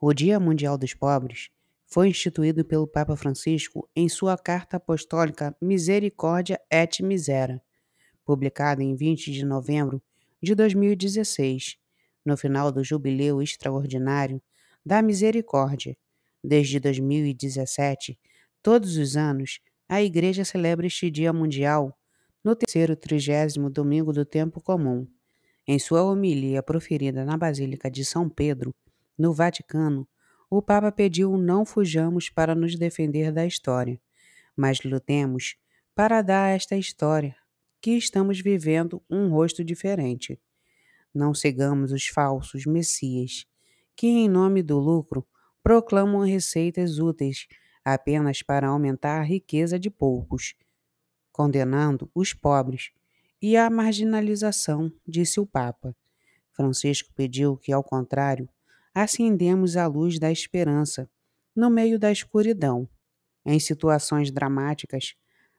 O Dia Mundial dos Pobres foi instituído pelo Papa Francisco em sua carta apostólica Misericórdia et Misera, publicada em 20 de novembro de 2016, no final do Jubileu Extraordinário da Misericórdia. Desde 2017, todos os anos, a Igreja celebra este Dia Mundial no terceiro trigésimo domingo do tempo comum. Em sua homilia proferida na Basílica de São Pedro, no Vaticano, o Papa pediu não fujamos para nos defender da história, mas lutemos para dar a esta história que estamos vivendo um rosto diferente. Não sigamos os falsos messias que, em nome do lucro, proclamam receitas úteis apenas para aumentar a riqueza de poucos, condenando os pobres e a marginalização, disse o Papa. Francisco pediu que, ao contrário, acendemos a luz da esperança no meio da escuridão. Em situações dramáticas,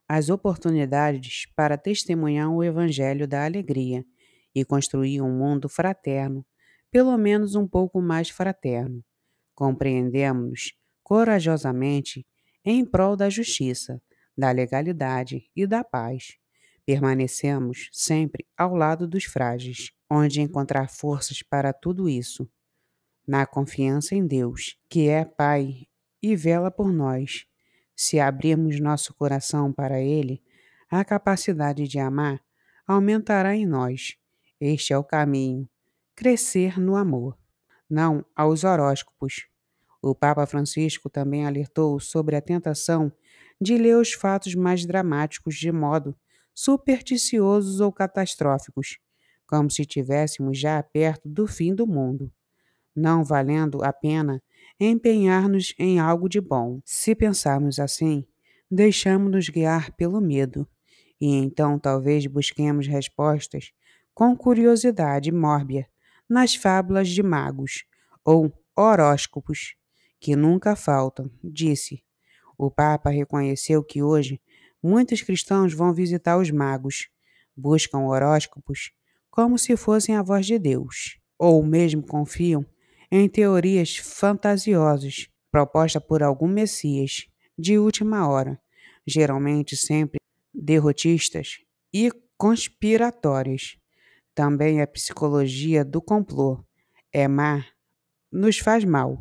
as oportunidades para testemunhar o Evangelho da alegria e construir um mundo fraterno, pelo menos um pouco mais fraterno. Compreendemos corajosamente em prol da justiça, da legalidade e da paz. Permanecemos sempre ao lado dos frágeis, onde encontrar forças para tudo isso na confiança em Deus, que é Pai e vela por nós. Se abrirmos nosso coração para Ele, a capacidade de amar aumentará em nós. Este é o caminho: crescer no amor, não aos horóscopos. O Papa Francisco também alertou sobre a tentação de ler os fatos mais dramáticos de modo supersticiosos ou catastróficos, como se estivéssemos já perto do fim do mundo não valendo a pena empenhar-nos em algo de bom. Se pensarmos assim, deixamos-nos guiar pelo medo, e então talvez busquemos respostas com curiosidade mórbida nas fábulas de magos ou horóscopos, que nunca faltam, disse. O Papa reconheceu que hoje muitos cristãos vão visitar os magos, buscam horóscopos como se fossem a voz de Deus, ou mesmo confiam em teorias fantasiosas proposta por algum messias de última hora, geralmente sempre derrotistas e conspiratórias. Também a psicologia do complô é má, nos faz mal.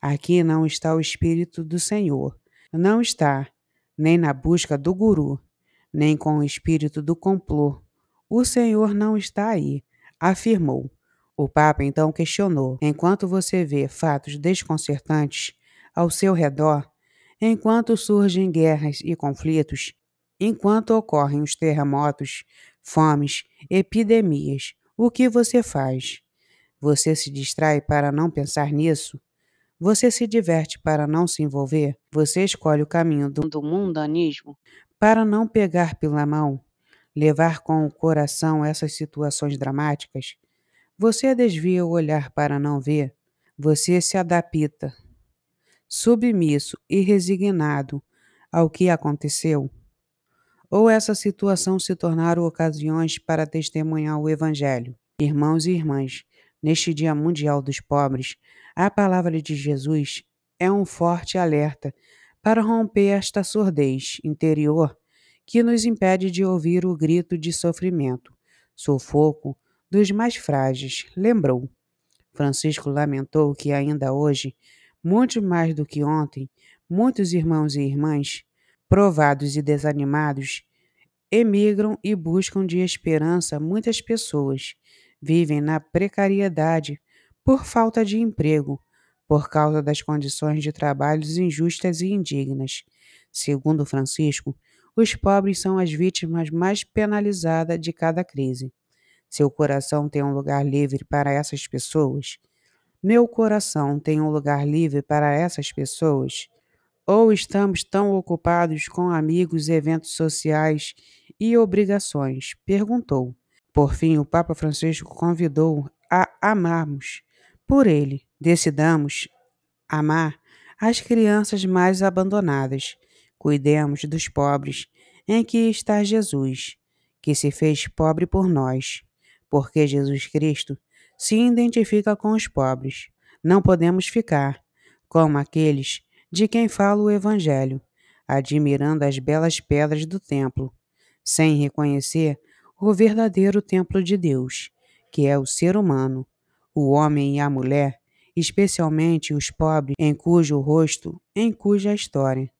Aqui não está o espírito do Senhor, não está nem na busca do guru, nem com o espírito do complô. O Senhor não está aí, afirmou. O Papa então questionou: enquanto você vê fatos desconcertantes ao seu redor, enquanto surgem guerras e conflitos, enquanto ocorrem os terremotos, fomes, epidemias, o que você faz? Você se distrai para não pensar nisso? Você se diverte para não se envolver? Você escolhe o caminho do mundanismo para não pegar pela mão, levar com o coração essas situações dramáticas? Você desvia o olhar para não ver. Você se adapta, submisso e resignado ao que aconteceu. Ou essa situação se tornaram ocasiões para testemunhar o Evangelho. Irmãos e irmãs, neste Dia Mundial dos Pobres, a palavra de Jesus é um forte alerta para romper esta surdez interior que nos impede de ouvir o grito de sofrimento, sufoco dos mais frágeis, lembrou. Francisco lamentou que ainda hoje, muito mais do que ontem, muitos irmãos e irmãs, provados e desanimados, emigram e buscam de esperança muitas pessoas, vivem na precariedade por falta de emprego, por causa das condições de trabalhos injustas e indignas. Segundo Francisco, os pobres são as vítimas mais penalizadas de cada crise. Seu coração tem um lugar livre para essas pessoas? Meu coração tem um lugar livre para essas pessoas? Ou estamos tão ocupados com amigos, eventos sociais e obrigações? Perguntou. Por fim, o Papa Francisco convidou a amarmos. Por ele, decidamos amar as crianças mais abandonadas. Cuidemos dos pobres, em que está Jesus, que se fez pobre por nós porque Jesus Cristo se identifica com os pobres. Não podemos ficar, como aqueles de quem fala o Evangelho, admirando as belas pedras do templo, sem reconhecer o verdadeiro templo de Deus, que é o ser humano, o homem e a mulher, especialmente os pobres, em cujo rosto, em cuja história,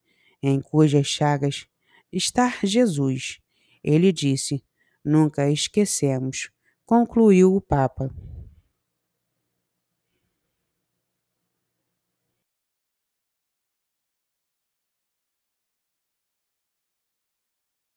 em cujas chagas está Jesus. Ele disse: Nunca esquecemos concluiu o Papa.